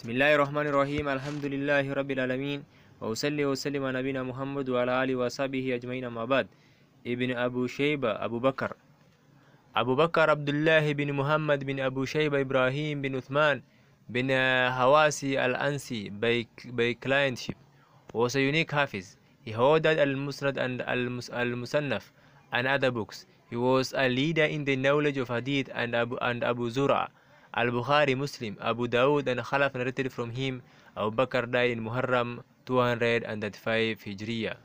بسم الله الرحمن الرحيم الحمد لله رب العالمين وأصلي وسلم على نبينا محمد وعلى آله وصحبه أجمعين ما بعد ابن أبو شيبة أبو بكر أبو بكر عبد الله بن محمد بن أبو شيبة إبراهيم بن عثمان بن هواسي الأنسي باي بي كلاينتشيب وسيونيك حافظ He holded al-Musnad and al-Musannaf and other books. He was a leader in the knowledge of Hadith and Abu, and Abu Zura. Al-Bukhari, Muslim, Abu Dawud and Khalaf narrated from him, Abu Bakr died in Muharram 235 Hijriya.